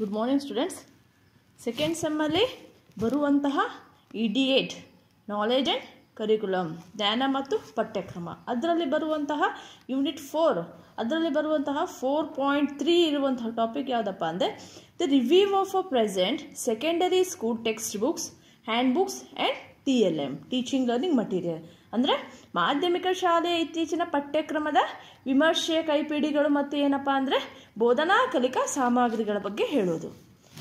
good morning students second ಸೆಮ್ಮಲ್ಲಿ ಬರುವಂತಹ ಇಡಿಯೇಟ್ ನಾಲೆಜ್ ಆ್ಯಂಡ್ ಕರಿಕ್ಯುಲಮ್ ಧ್ಯಾನ ಮತ್ತು ಪಠ್ಯಕ್ರಮ ಅದರಲ್ಲಿ ಬರುವಂತಹ ಯೂನಿಟ್ ಫೋರ್ ಅದರಲ್ಲಿ ಬರುವಂತಹ ಫೋರ್ ಪಾಯಿಂಟ್ ತ್ರೀ ಇರುವಂತಹ ಟಾಪಿಕ್ ಯಾವುದಪ್ಪ ಅಂದರೆ the review of a present secondary school textbooks handbooks and T L M teaching learning material ಅಂದರೆ ಮಾಧ್ಯಮಿಕ ಶಾಲೆಯ ಇತ್ತೀಚಿನ ಪಠ್ಯಕ್ರಮದ ವಿಮರ್ಶೆಯ ಕೈಪಿಡಿಗಳು ಮತ್ತು ಏನಪ್ಪ ಅಂದರೆ ಬೋಧನಾ ಕಲಿಕಾ ಸಾಮಗ್ರಿಗಳ ಬಗ್ಗೆ ಹೇಳೋದು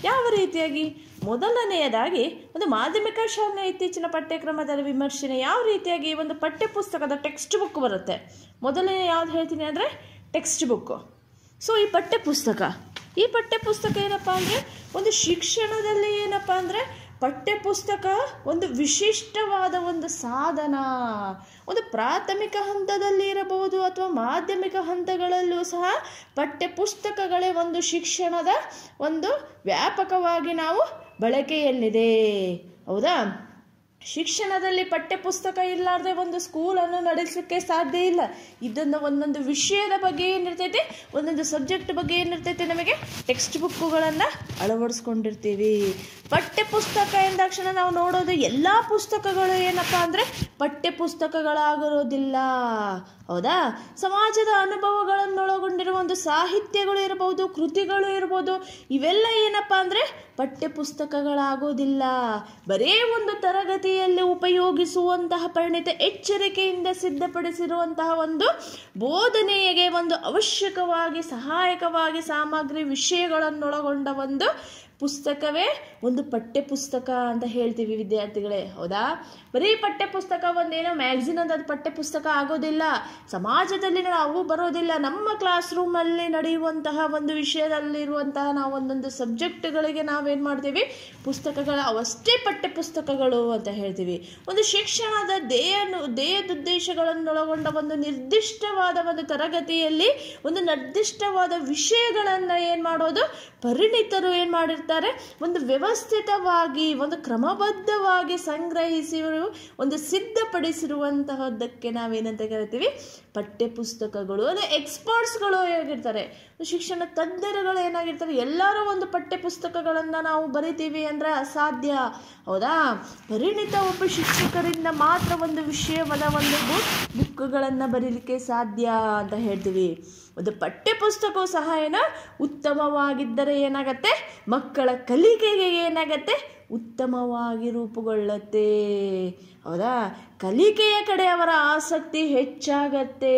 ಯಾವ ರೀತಿಯಾಗಿ ಮೊದಲನೆಯದಾಗಿ ಒಂದು ಮಾಧ್ಯಮಿಕ ಶಾಲೆಯ ಇತ್ತೀಚಿನ ಪಠ್ಯಕ್ರಮದಲ್ಲಿ ವಿಮರ್ಶನೆ ಯಾವ ರೀತಿಯಾಗಿ ಒಂದು ಪಠ್ಯಪುಸ್ತಕದ ಟೆಕ್ಸ್ಟ್ ಬುಕ್ ಬರುತ್ತೆ ಮೊದಲನೇ ಯಾವ್ದು ಹೇಳ್ತೀನಿ ಅಂದರೆ ಟೆಕ್ಸ್ಟ್ ಬುಕ್ಕು ಸೊ ಈ ಪಠ್ಯಪುಸ್ತಕ ಈ ಪಠ್ಯಪುಸ್ತಕ ಏನಪ್ಪ ಅಂದರೆ ಒಂದು ಶಿಕ್ಷಣದಲ್ಲಿ ಏನಪ್ಪ ಅಂದರೆ ಪಠ್ಯಪುಸ್ತಕ ಒಂದು ವಿಶಿಷ್ಟವಾದ ಒಂದು ಸಾಧನ ಒಂದು ಪ್ರಾಥಮಿಕ ಹಂತದಲ್ಲಿ ಇರಬಹುದು ಅಥವಾ ಮಾಧ್ಯಮಿಕ ಹಂತಗಳಲ್ಲೂ ಸಹ ಪಠ್ಯಪುಸ್ತಕಗಳೇ ಒಂದು ಶಿಕ್ಷಣದ ಒಂದು ವ್ಯಾಪಕವಾಗಿ ನಾವು ಬಳಕೆಯಲ್ಲಿದೆ ಹೌದಾ ಶಿಕ್ಷಣದಲ್ಲಿ ಪಠ್ಯಪುಸ್ತಕ ಇಲ್ಲಾರದೆ ಒಂದು ಸ್ಕೂಲನ್ನು ನಡೆಸಲಿಕ್ಕೆ ಸಾಧ್ಯ ಇಲ್ಲ ಇದನ್ನು ಒಂದೊಂದು ವಿಷಯದ ಬಗ್ಗೆ ಏನಿರ್ತೈತಿ ಒಂದೊಂದು ಸಬ್ಜೆಕ್ಟ್ ಬಗ್ಗೆ ಏನಿರ್ತೈತಿ ನಮಗೆ ಟೆಕ್ಸ್ಟ್ ಬುಕ್ಕುಗಳನ್ನು ಅಳವಡಿಸ್ಕೊಂಡಿರ್ತೀವಿ ಪಠ್ಯಪುಸ್ತಕ ಎಂದಾಕ್ಷಣ ನಾವು ನೋಡೋದು ಎಲ್ಲ ಪುಸ್ತಕಗಳು ಏನಪ್ಪ ಅಂದರೆ ಪಠ್ಯಪುಸ್ತಕಗಳಾಗಿರೋದಿಲ್ಲ ಹೌದಾ ಸಮಾಜದ ಅನುಭವಗಳನ್ನೊಳಗೊಂಡಿರುವ ಒಂದು ಸಾಹಿತ್ಯಗಳು ಇರಬಹುದು ಕೃತಿಗಳು ಇರ್ಬೋದು ಇವೆಲ್ಲ ಏನಪ್ಪ ಅಂದರೆ ಪಠ್ಯಪುಸ್ತಕಗಳಾಗೋದಿಲ್ಲ ಪುಸ್ತಕಗಳಾಗೋದಿಲ್ಲ ಬರೇ ಒಂದು ತರಗತಿಯಲ್ಲಿ ಉಪಯೋಗಿಸುವಂತಹ ಪರಿಣಿತ ಎಚ್ಚರಿಕೆಯಿಂದ ಸಿದ್ಧಪಡಿಸಿರುವಂತಹ ಒಂದು ಬೋಧನೆಗೆ ಒಂದು ಅವಶ್ಯಕವಾಗಿ ಸಹಾಯಕವಾಗಿ ಸಾಮಗ್ರಿ ವಿಷಯಗಳನ್ನೊಳಗೊಂಡ ಒಂದು ಪುಸ್ತಕವೇ ಒಂದು ಪಠ್ಯ ಪುಸ್ತಕ ಅಂತ ಹೇಳ್ತೀವಿ ವಿದ್ಯಾರ್ಥಿಗಳೇ ಹೌದಾ ಬರೀ ಪಠ್ಯ ಪುಸ್ತಕ ಒಂದೇನೋ ಮ್ಯಾಗ್ಝಿನ್ ಅಂತ ಅದು ಪಠ್ಯ ಪುಸ್ತಕ ಆಗೋದಿಲ್ಲ ಸಮಾಜದಲ್ಲಿ ನಾವು ಬರೋದಿಲ್ಲ ನಮ್ಮ ಕ್ಲಾಸ್ ರೂಮಲ್ಲಿ ನಡೆಯುವಂತಹ ಒಂದು ವಿಷಯದಲ್ಲಿರುವಂತಹ ನಾವು ಒಂದೊಂದು ಸಬ್ಜೆಕ್ಟ್ಗಳಿಗೆ ನಾವೇನು ಮಾಡ್ತೀವಿ ಪುಸ್ತಕಗಳ ಅವಷ್ಟೇ ಪಠ್ಯ ಪುಸ್ತಕಗಳು ಅಂತ ಹೇಳ್ತೀವಿ ಒಂದು ಶಿಕ್ಷಣದ ದೇಹದ ಒಳಗೊಂಡ ಒಂದು ನಿರ್ದಿಷ್ಟವಾದ ಒಂದು ತರಗತಿಯಲ್ಲಿ ಒಂದು ನಿರ್ದಿಷ್ಟವಾದ ವಿಷಯಗಳನ್ನು ಏನು ಮಾಡೋದು ಪರಿಣಿತರು ಏನು ಮಾಡಿರ್ತಾರೆ ಮಾಡ್ತಾರೆ ಒಂದು ವ್ಯವಸ್ಥಿತವಾಗಿ ಒಂದು ಕ್ರಮಬದ್ಧವಾಗಿ ಸಂಗ್ರಹಿಸಿ ಒಂದು ಸಿದ್ಧಪಡಿಸಿರುವಂತಹದ್ದಕ್ಕೆ ನಾವೇನಂತ ಕರಿತೀವಿ ಪಠ್ಯಪುಸ್ತಕಗಳು ಅಂದರೆ ಎಕ್ಸ್ಪರ್ಟ್ಸ್ಗಳು ಹೇಗಿರ್ತಾರೆ ಶಿಕ್ಷಣ ತಜ್ಞರುಗಳು ಏನಾಗಿರ್ತಾರೆ ಎಲ್ಲರೂ ಒಂದು ಪಠ್ಯಪುಸ್ತಕಗಳನ್ನು ನಾವು ಬರಿತೀವಿ ಅಂದರೆ ಅಸಾಧ್ಯ ಹೌದಾ ಪರಿಣಿತ ಒಬ್ಬ ಶಿಕ್ಷಕರಿಂದ ಮಾತ್ರ ಒಂದು ವಿಷಯವನ್ನು ಒಂದು ಬುಕ್ಗಳನ್ನು ಬರೀಲಿಕ್ಕೆ ಸಾಧ್ಯ ಅಂತ ಹೇಳ್ತೀವಿ ಒಂದು ಪಠ್ಯಪುಸ್ತಕವು ಸಹ ಏನು ಉತ್ತಮವಾಗಿದ್ದರೆ ಏನಾಗತ್ತೆ ಮಕ್ಕಳ ಕಲಿಕೆಗೆ ಏನಾಗತ್ತೆ ಉತ್ತಮವಾಗಿ ರೂಪುಗೊಳ್ಳುತ್ತೆ ಹೌದಾ ಕಲಿಕೆಯ ಕಡೆ ಅವರ ಆಸಕ್ತಿ ಹೆಚ್ಚಾಗತ್ತೆ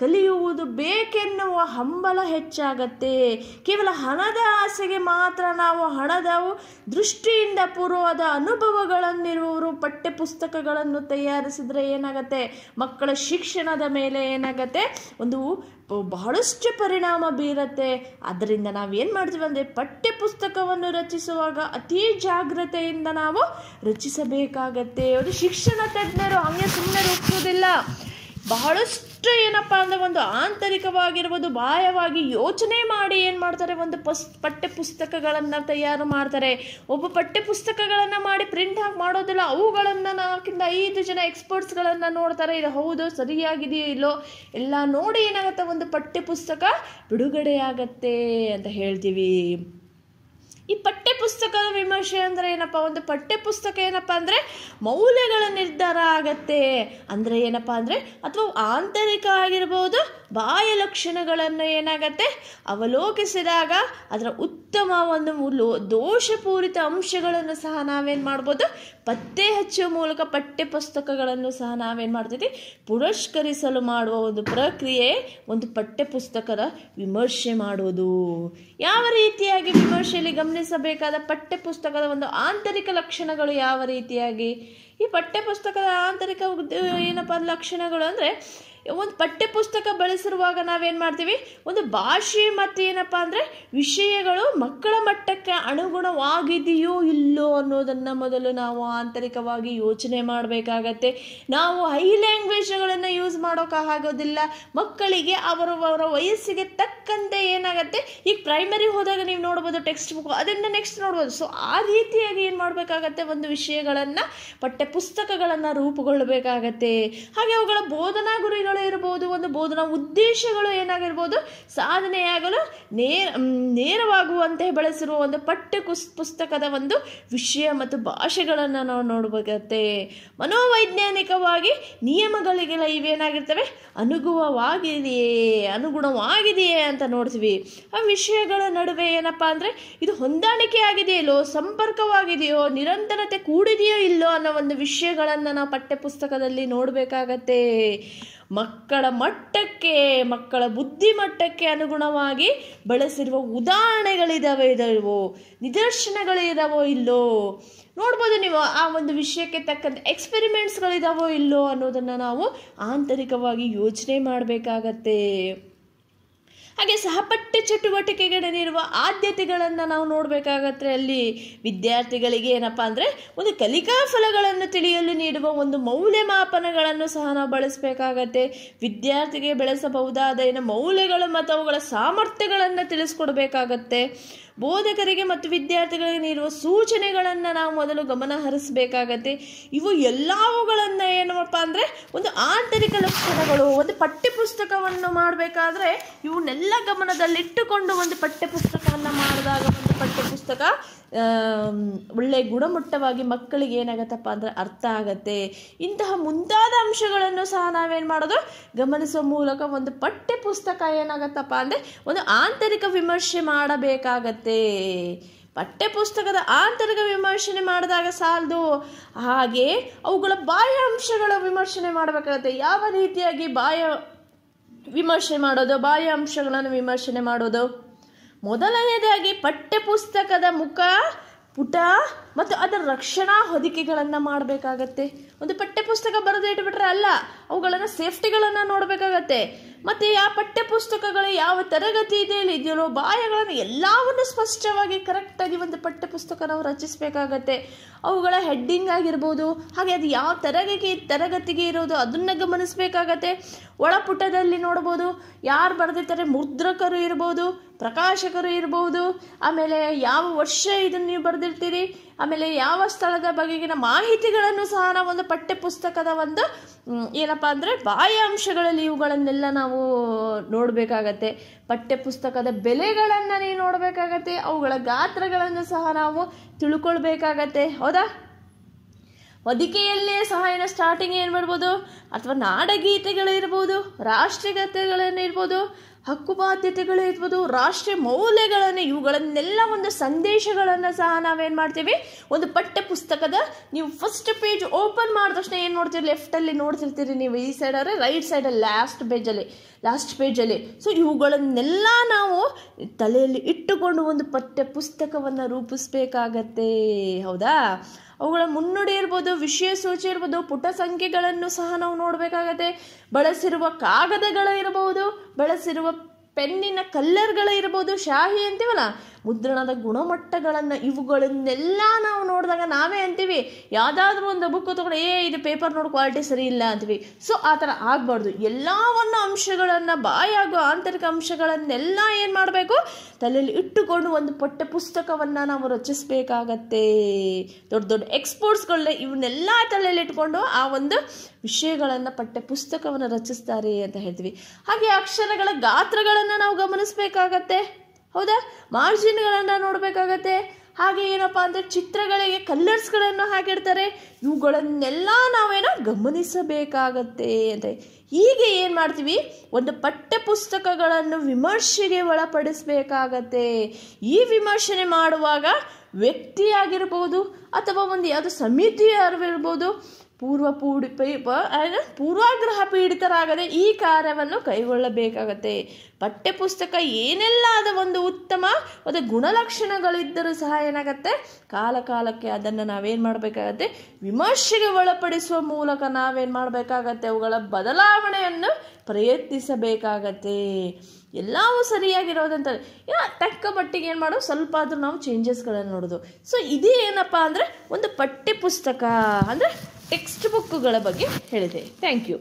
ಕಲಿಯುವುದು ಬೇಕೆನ್ನುವ ಹಂಬಲ ಹೆಚ್ಚಾಗತ್ತೆ ಕೇವಲ ಹಣದ ಆಸೆಗೆ ಮಾತ್ರ ನಾವು ಹಣದ ದೃಷ್ಟಿಯಿಂದ ಪೂರ್ವದ ಅನುಭವಗಳನ್ನಿರುವವರು ಪಠ್ಯ ಪುಸ್ತಕಗಳನ್ನು ತಯಾರಿಸಿದರೆ ಏನಾಗತ್ತೆ ಮಕ್ಕಳ ಶಿಕ್ಷಣದ ಮೇಲೆ ಏನಾಗತ್ತೆ ಒಂದು ಬಹಳಷ್ಟು ಪರಿಣಾಮ ಬೀರತ್ತೆ ಅದರಿಂದ ನಾವು ಏನು ಮಾಡ್ತೀವಿ ಅಂದರೆ ಪಠ್ಯ ಪುಸ್ತಕವನ್ನು ರಚಿಸುವಾಗ ಅತಿ ಜಾಗ್ರತೆಯಿಂದ ನಾವು ರಚಿಸಬೇಕಾಗತ್ತೆ ಒಂದು ಶಿಕ್ಷಣ ತಜ್ಞರು ಹಂಗೆ ಸುಮ್ಮನೆ ರೂಪಿಸೋದಿಲ್ಲ ಬಹಳಷ್ಟು ಎಷ್ಟು ಏನಪ್ಪ ಅಂದರೆ ಒಂದು ಆಂತರಿಕವಾಗಿರ್ಬೋದು ಬಾಯವಾಗಿ ಯೋಚನೆ ಮಾಡಿ ಏನು ಮಾಡ್ತಾರೆ ಒಂದು ಪಸ್ ಪಠ್ಯ ಪುಸ್ತಕಗಳನ್ನು ತಯಾರು ಮಾಡ್ತಾರೆ ಒಬ್ಬ ಪಠ್ಯ ಪುಸ್ತಕಗಳನ್ನು ಮಾಡಿ ಪ್ರಿಂಟ್ ಹಾಕಿ ಮಾಡೋದಿಲ್ಲ ಅವುಗಳನ್ನು ನಾಲ್ಕಿಂದ ಐದು ಜನ ಎಕ್ಸ್ಪರ್ಟ್ಸ್ಗಳನ್ನು ನೋಡ್ತಾರೆ ಇದು ಹೌದು ಸರಿಯಾಗಿದೆಯೋ ಇಲ್ಲೋ ಎಲ್ಲ ನೋಡಿ ಏನಾಗುತ್ತೆ ಒಂದು ಪಠ್ಯ ಪುಸ್ತಕ ಬಿಡುಗಡೆಯಾಗತ್ತೆ ಅಂತ ಹೇಳ್ತೀವಿ ಈ ಪಠ್ಯ ಪುಸ್ತಕದ ವಿಮರ್ಶೆ ಅಂದರೆ ಏನಪ್ಪ ಒಂದು ಪಠ್ಯ ಪುಸ್ತಕ ಏನಪ್ಪ ಅಂದರೆ ಮೌಲ್ಯಗಳ ನಿರ್ಧಾರ ಆಗತ್ತೆ ಅಂದರೆ ಏನಪ್ಪ ಅಂದರೆ ಅಥವಾ ಆಂತರಿಕ ಆಗಿರ್ಬೋದು ಬಾಹ್ಯ ಲಕ್ಷಣಗಳನ್ನು ಏನಾಗತ್ತೆ ಅವಲೋಕಿಸಿದಾಗ ಅದರ ಉತ್ತಮ ಒಂದು ದೋಷಪೂರಿತ ಅಂಶಗಳನ್ನು ಸಹ ನಾವೇನು ಮಾಡ್ಬೋದು ಪತ್ತೆ ಹಚ್ಚುವ ಮೂಲಕ ಪಠ್ಯ ಪುಸ್ತಕಗಳನ್ನು ಸಹ ನಾವೇನು ಮಾಡ್ತೀವಿ ಪುರಸ್ಕರಿಸಲು ಮಾಡುವ ಒಂದು ಪ್ರಕ್ರಿಯೆ ಒಂದು ಪಠ್ಯ ಪುಸ್ತಕದ ವಿಮರ್ಶೆ ಮಾಡುವುದು ಯಾವ ರೀತಿಯಾಗಿ ವಿಮರ್ಶೆಯಲ್ಲಿ ಗಮನ ಸಬೇಕಾದ ಪಠ್ಯಪುಸ್ತಕದ ಒಂದು ಆಂತರಿಕ ಲಕ್ಷಣಗಳು ಯಾವ ರೀತಿಯಾಗಿ ಈ ಪಠ್ಯಪುಸ್ತಕದ ಆಂತರಿಕ ಏನಪ್ಪ ಲಕ್ಷಣಗಳು ಅಂದರೆ ಒಂದು ಪಠ್ಯಪುಸ್ತಕ ಬಳಸಿರುವಾಗ ನಾವೇನು ಮಾಡ್ತೀವಿ ಒಂದು ಭಾಷೆ ಮತ್ತು ಏನಪ್ಪ ಅಂದರೆ ವಿಷಯಗಳು ಮಕ್ಕಳ ಮಟ್ಟಕ್ಕೆ ಅನುಗುಣವಾಗಿದೆಯೋ ಇಲ್ಲೋ ಅನ್ನೋದನ್ನು ಮೊದಲು ನಾವು ಆಂತರಿಕವಾಗಿ ಯೋಚನೆ ಮಾಡಬೇಕಾಗತ್ತೆ ನಾವು ಹೈ ಲ್ಯಾಂಗ್ವೇಜ್ಗಳನ್ನು ಯೂಸ್ ಆಗೋದಿಲ್ಲ ಮಕ್ಕಳಿಗೆ ಅವರು ಅವರ ವಯಸ್ಸಿಗೆ ತಕ್ಕಂತೆ ಏನಾಗುತ್ತೆ ಈಗ ಪ್ರೈಮರಿ ಹೋದಾಗ ನೀವು ನೋಡ್ಬೋದು ಟೆಕ್ಸ್ಟ್ ಬುಕ್ ಅದನ್ನು ನೆಕ್ಸ್ಟ್ ನೋಡ್ಬೋದು ಸೊ ಆ ರೀತಿಯಾಗಿ ಏನು ಮಾಡಬೇಕಾಗತ್ತೆ ಒಂದು ವಿಷಯಗಳನ್ನು ಪಠ್ಯ ಪುಸ್ತಕಗಳನ್ನು ರೂಪುಗೊಳ್ಳಬೇಕಾಗತ್ತೆ ಹಾಗೆ ಅವುಗಳ ಬೋಧನಾ ಗುರಿ ಗುರಿಗಳು ಇರ್ಬೋದು ಒಂದು ಬೋಧನಾ ಉದ್ದೇಶಗಳು ಏನಾಗಿರ್ಬೋದು ಸಾಧನೆಯಾಗಲು ನೇರ ನೇರವಾಗುವಂತೆ ಬಳಸಿರುವ ಒಂದು ಪಠ್ಯ ಕುಸ್ ಪುಸ್ತಕದ ಒಂದು ವಿಷಯ ಮತ್ತು ಭಾಷೆಗಳನ್ನು ನಾವು ನೋಡಬೇಕತ್ತೆ ಮನೋವೈಜ್ಞಾನಿಕವಾಗಿ ನಿಯಮಗಳಿಗೆಲ್ಲ ಇವೇನಾಗಿರ್ತವೆ ಅನುಗುಣವಾಗಿದೆಯೇ ಅನುಗುಣವಾಗಿದೆಯೇ ಅಂತ ನೋಡ್ತೀವಿ ಆ ವಿಷಯಗಳ ನಡುವೆ ಏನಪ್ಪ ಅಂದರೆ ಇದು ಹೊಂದಾಣಿಕೆ ಆಗಿದೆಯಲ್ಲೋ ಸಂಪರ್ಕವಾಗಿದೆಯೋ ನಿರಂತರತೆ ಕೂಡಿದೆಯೋ ಇಲ್ಲೋ ಅನ್ನೋ ಒಂದು ವಿಷಯಗಳನ್ನು ನಾವು ಪಠ್ಯ ಪುಸ್ತಕದಲ್ಲಿ ನೋಡಬೇಕಾಗತ್ತೆ ಮಕ್ಕಳ ಮಟ್ಟಕ್ಕೆ ಮಕ್ಕಳ ಬುದ್ಧಿಮಟ್ಟಕ್ಕೆ ಅನುಗುಣವಾಗಿ ಬಳಸಿರುವ ಉದಾಹರಣೆಗಳಿದಾವೆ ಇದಾವೋ ನಿದರ್ಶನಗಳಿದಾವೋ ಇಲ್ಲೋ ನೋಡ್ಬೋದು ನೀವು ಆ ಒಂದು ವಿಷಯಕ್ಕೆ ತಕ್ಕಂತೆ ಎಕ್ಸ್ಪೆರಿಮೆಂಟ್ಸ್ಗಳಿದಾವೋ ಇಲ್ಲೋ ಅನ್ನೋದನ್ನು ನಾವು ಆಂತರಿಕವಾಗಿ ಯೋಚನೆ ಮಾಡಬೇಕಾಗತ್ತೆ ಹಾಗೆ ಸಹಪಠ್ಯ ಚಟುವಟಿಕೆಗಳಲ್ಲಿರುವ ಆದ್ಯತೆಗಳನ್ನು ನಾವು ನೋಡಬೇಕಾಗತ್ತೆ ಅಲ್ಲಿ ವಿದ್ಯಾರ್ಥಿಗಳಿಗೆ ಏನಪ್ಪ ಅಂದರೆ ಒಂದು ಕಲಿಕಾ ಫಲಗಳನ್ನು ತಿಳಿಯಲು ನೀಡುವ ಒಂದು ಮೌಲ್ಯಮಾಪನಗಳನ್ನು ಸಹ ನಾವು ಬಳಸಬೇಕಾಗತ್ತೆ ವಿದ್ಯಾರ್ಥಿಗೆ ಬೆಳೆಸಬಹುದಾದ ಏನು ಮೌಲ್ಯಗಳು ಮತ್ತು ಅವುಗಳ ಸಾಮರ್ಥ್ಯಗಳನ್ನು ತಿಳಿಸ್ಕೊಡ್ಬೇಕಾಗತ್ತೆ ಬೋಧಕರಿಗೆ ಮತ್ತು ವಿದ್ಯಾರ್ಥಿಗಳಿಗೆ ನೀಡುವ ಸೂಚನೆಗಳನ್ನು ನಾವು ಮೊದಲು ಗಮನ ಹರಿಸಬೇಕಾಗತ್ತೆ ಇವು ಎಲ್ಲವುಗಳನ್ನು ಏನಪ್ಪ ಅಂದರೆ ಒಂದು ಆಂತರಿಕ ಲಕ್ಷಣಗಳು ಒಂದು ಪಠ್ಯಪುಸ್ತಕವನ್ನು ಮಾಡಬೇಕಾದ್ರೆ ಇವನ್ನೆಲ್ಲ ಗಮನದಲ್ಲಿಟ್ಟುಕೊಂಡು ಒಂದು ಪಠ್ಯಪುಸ್ತಕವನ್ನು ಮಾಡಿದಾಗ ಒಂದು ಪಠ್ಯಪುಸ್ತಕ ಒಳ್ಳೆ ಗುಣಮಟ್ಟವಾಗಿ ಮಕ್ಕಳಿಗೆ ಏನಾಗತ್ತಪ್ಪ ಅಂದರೆ ಅರ್ಥ ಆಗತ್ತೆ ಇಂತಹ ಮುಂತಾದ ಅಂಶಗಳನ್ನು ಸಹ ನಾವೇನು ಮಾಡೋದು ಗಮನಿಸುವ ಮೂಲಕ ಒಂದು ಪಠ್ಯ ಪುಸ್ತಕ ಏನಾಗತ್ತಪ್ಪ ಅಂದರೆ ಒಂದು ಆಂತರಿಕ ವಿಮರ್ಶೆ ಮಾಡಬೇಕಾಗತ್ತೆ ಪಠ್ಯಪುಸ್ತಕದ ಪುಸ್ತಕದ ಆಂತರಿಕ ವಿಮರ್ಶನೆ ಮಾಡಿದಾಗ ಸಾಲದು ಹಾಗೆ ಅವುಗಳ ಬಾಹ್ಯ ಅಂಶಗಳ ವಿಮರ್ಶನೆ ಮಾಡಬೇಕಾಗತ್ತೆ ಯಾವ ರೀತಿಯಾಗಿ ಬಾಹ್ಯ ವಿಮರ್ಶೆ ಮಾಡೋದು ಬಾಹ್ಯ ಅಂಶಗಳನ್ನು ವಿಮರ್ಶನೆ ಮಾಡೋದು ಮೊದಲನೆಯದಾಗಿ ಪಠ್ಯಪುಸ್ತಕದ ಮುಖ ಪುಟ ಮತ್ತು ಅದರ ರಕ್ಷಣಾ ಹೊದಿಕೆಗಳನ್ನು ಮಾಡಬೇಕಾಗತ್ತೆ ಒಂದು ಪಠ್ಯಪುಸ್ತಕ ಬರೆದು ಇಟ್ಬಿಟ್ರೆ ಅಲ್ಲ ಅವುಗಳನ್ನು ಸೇಫ್ಟಿಗಳನ್ನು ನೋಡಬೇಕಾಗತ್ತೆ ಮತ್ತು ಆ ಪುಸ್ತಕಗಳು ಯಾವ ತರಗತಿ ಇದೆ ಇದೆಯೋ ಬಾಯಗಳನ್ನು ಎಲ್ಲವನ್ನು ಸ್ಪಷ್ಟವಾಗಿ ಕರೆಕ್ಟಾಗಿ ಒಂದು ಪಠ್ಯಪುಸ್ತಕ ನಾವು ರಚಿಸಬೇಕಾಗತ್ತೆ ಅವುಗಳ ಹೆಡ್ಡಿಂಗ್ ಆಗಿರ್ಬೋದು ಹಾಗೆ ಅದು ಯಾವ ತರಗತಿ ತರಗತಿಗೆ ಇರೋದು ಅದನ್ನ ಗಮನಿಸಬೇಕಾಗತ್ತೆ ಒಳಪುಟದಲ್ಲಿ ನೋಡ್ಬೋದು ಯಾರು ಬರೆದಿರ್ತಾರೆ ಮುದ್ರಕರು ಇರ್ಬೋದು ಪ್ರಕಾಶಕರು ಇರ್ಬೋದು ಆಮೇಲೆ ಯಾವ ವರ್ಷ ಇದನ್ನು ನೀವು ಬರೆದಿರ್ತೀರಿ ಆಮೇಲೆ ಯಾವ ಸ್ಥಳದ ಬಗೆಗಿನ ಮಾಹಿತಿಗಳನ್ನು ಸಹ ನಾವು ಒಂದು ಪಠ್ಯ ಪುಸ್ತಕದ ಒಂದು ಏನಪ್ಪ ಅಂದರೆ ಬಾಹ್ಯ ಅಂಶಗಳಲ್ಲಿ ಇವುಗಳನ್ನೆಲ್ಲ ನಾವು ನೋಡಬೇಕಾಗತ್ತೆ ಪಠ್ಯಪುಸ್ತಕದ ಪುಸ್ತಕದ ಬೆಲೆಗಳನ್ನು ನೀವು ನೋಡಬೇಕಾಗತ್ತೆ ಅವುಗಳ ಗಾತ್ರಗಳನ್ನು ಸಹ ನಾವು ತಿಳ್ಕೊಳ್ಬೇಕಾಗತ್ತೆ ಹೌದಾ ವದಿಕೆಯಲ್ಲೇ ಸಹ ಸ್ಟಾರ್ಟಿಂಗ್ ಏನು ಮಾಡ್ಬೋದು ಅಥವಾ ನಾಡಗೀತೆಗಳಿರ್ಬೋದು ರಾಷ್ಟ್ರಗೀತೆಗಳನ್ನು ಇರ್ಬೋದು ಹಕ್ಕು ಬಾಧ್ಯತೆಗಳು ಇರ್ಬೋದು ರಾಷ್ಟ್ರೀಯ ಮೌಲ್ಯಗಳನ್ನು ಇವುಗಳನ್ನೆಲ್ಲ ಒಂದು ಸಂದೇಶಗಳನ್ನು ಸಹ ನಾವೇನು ಮಾಡ್ತೀವಿ ಒಂದು ಪಠ್ಯ ಪುಸ್ತಕದ ನೀವು ಫಸ್ಟ್ ಪೇಜ್ ಓಪನ್ ಮಾಡಿದ ತಕ್ಷಣ ಏನು ನೋಡ್ತೀರಿ ಲೆಫ್ಟಲ್ಲಿ ನೋಡ್ತಿರ್ತೀರಿ ನೀವು ಈ ಸೈಡ್ ಆದರೆ ರೈಟ್ ಸೈಡಲ್ಲಿ ಲಾಸ್ಟ್ ಪೇಜಲ್ಲಿ ಲಾಸ್ಟ್ ಪೇಜಲ್ಲಿ ಸೊ ಇವುಗಳನ್ನೆಲ್ಲ ನಾವು ತಲೆಯಲ್ಲಿ ಇಟ್ಟುಕೊಂಡು ಒಂದು ಪಠ್ಯ ಪುಸ್ತಕವನ್ನ ರೂಪಿಸ್ಬೇಕಾಗತ್ತೆ ಹೌದಾ ಅವುಗಳ ಮುನ್ನುಡಿ ಇರ್ಬೋದು ವಿಷಯ ಸೂಚಿ ಇರ್ಬೋದು ಪುಟ ಸಂಖ್ಯೆಗಳನ್ನು ಸಹ ನಾವು ನೋಡಬೇಕಾಗತ್ತೆ ಬಳಸಿರುವ ಕಾಗದಗಳು ಇರಬಹುದು ಬಳಸಿರುವ ಪೆನ್ನಿನ ಕಲ್ಲರ್ಗಳೇ ಇರ್ಬೋದು ಶಾಹಿ ಅಂತೀವಲ್ಲ ಮುದ್ರಣದ ಗುಣಮಟ್ಟಗಳನ್ನು ಇವುಗಳನ್ನೆಲ್ಲ ನಾವು ನೋಡಿದಾಗ ನಾವೇ ಅಂತೀವಿ ಯಾವುದಾದ್ರೂ ಒಂದು ಬುಕ್ ತೊಗೊಂಡು ಏ ಇದು ಪೇಪರ್ ನೋಡಿ ಕ್ವಾಲಿಟಿ ಸರಿ ಇಲ್ಲ ಅಂತೀವಿ ಸೊ ಆ ಥರ ಆಗಬಾರ್ದು ಎಲ್ಲ ಒಂದು ಅಂಶಗಳನ್ನು ಬಾಯಾಗೋ ಆಂತರಿಕ ಅಂಶಗಳನ್ನೆಲ್ಲ ಏನು ಮಾಡಬೇಕು ತಲೆಯಲ್ಲಿ ಇಟ್ಟುಕೊಂಡು ಒಂದು ಪಠ್ಯ ಪುಸ್ತಕವನ್ನು ನಾವು ರಚಿಸಬೇಕಾಗತ್ತೆ ದೊಡ್ಡ ದೊಡ್ಡ ಎಕ್ಸ್ಪೋರ್ಟ್ಸ್ಗಳನ್ನ ಇವನ್ನೆಲ್ಲ ತಲೆಯಲ್ಲಿ ಇಟ್ಕೊಂಡು ಆ ಒಂದು ವಿಷಯಗಳನ್ನು ಪಠ್ಯ ಪುಸ್ತಕವನ್ನು ರಚಿಸ್ತಾರೆ ಅಂತ ಹೇಳ್ತೀವಿ ಹಾಗೆ ಅಕ್ಷರಗಳ ಗಾತ್ರಗಳನ್ನು ನಾವು ಗಮನಿಸ್ಬೇಕಾಗತ್ತೆ ಹೌದಾ ಮಾರ್ಜಿನ್ಗಳನ್ನು ನೋಡಬೇಕಾಗತ್ತೆ ಹಾಗೆ ಏನಪ್ಪ ಅಂದರೆ ಚಿತ್ರಗಳಿಗೆ ಕಲ್ಲರ್ಸ್ಗಳನ್ನು ಹಾಕಿರ್ತಾರೆ ಇವುಗಳನ್ನೆಲ್ಲ ನಾವೇನೋ ಗಮನಿಸಬೇಕಾಗತ್ತೆ ಅಂತ ಹೀಗೆ ಏನು ಮಾಡ್ತೀವಿ ಒಂದು ಪಠ್ಯಪುಸ್ತಕಗಳನ್ನು ವಿಮರ್ಶೆಗೆ ಒಳಪಡಿಸಬೇಕಾಗತ್ತೆ ಈ ವಿಮರ್ಶನೆ ಮಾಡುವಾಗ ವ್ಯಕ್ತಿಯಾಗಿರ್ಬೋದು ಅಥವಾ ಒಂದು ಯಾವುದೋ ಇರ್ಬೋದು ಪೂರ್ವ ಪೂಡಿ ಪೂರ್ವಾಗ್ರಹ ಪೀಡಿತರಾಗದೆ ಈ ಕಾರ್ಯವನ್ನು ಕೈಗೊಳ್ಳಬೇಕಾಗತ್ತೆ ಪಠ್ಯಪುಸ್ತಕ ಏನೆಲ್ಲಾದ ಒಂದು ಉತ್ತಮ ಒಂದು ಗುಣಲಕ್ಷಣಗಳಿದ್ದರೂ ಸಹ ಏನಾಗತ್ತೆ ಕಾಲ ಕಾಲಕ್ಕೆ ಅದನ್ನು ನಾವೇನು ಮಾಡಬೇಕಾಗತ್ತೆ ವಿಮರ್ಶೆಗೆ ಒಳಪಡಿಸುವ ಮೂಲಕ ನಾವೇನು ಮಾಡಬೇಕಾಗತ್ತೆ ಅವುಗಳ ಬದಲಾವಣೆಯನ್ನು ಪ್ರಯತ್ನಿಸಬೇಕಾಗತ್ತೆ ಎಲ್ಲವೂ ಸರಿಯಾಗಿರೋದಂತ ತಕ್ಕ ಮಟ್ಟಿಗೆ ಏನು ಮಾಡೋದು ಸ್ವಲ್ಪ ಆದರೂ ನಾವು ಚೇಂಜಸ್ಗಳನ್ನು ನೋಡೋದು ಸೊ ಇದು ಏನಪ್ಪ ಅಂದರೆ ಒಂದು ಪಠ್ಯಪುಸ್ತಕ ಅಂದರೆ ಟೆಕ್ಸ್ಟ್ ಬುಕ್ಗಳ ಬಗ್ಗೆ ಹೇಳಿದೆ ಥ್ಯಾಂಕ್ ಯು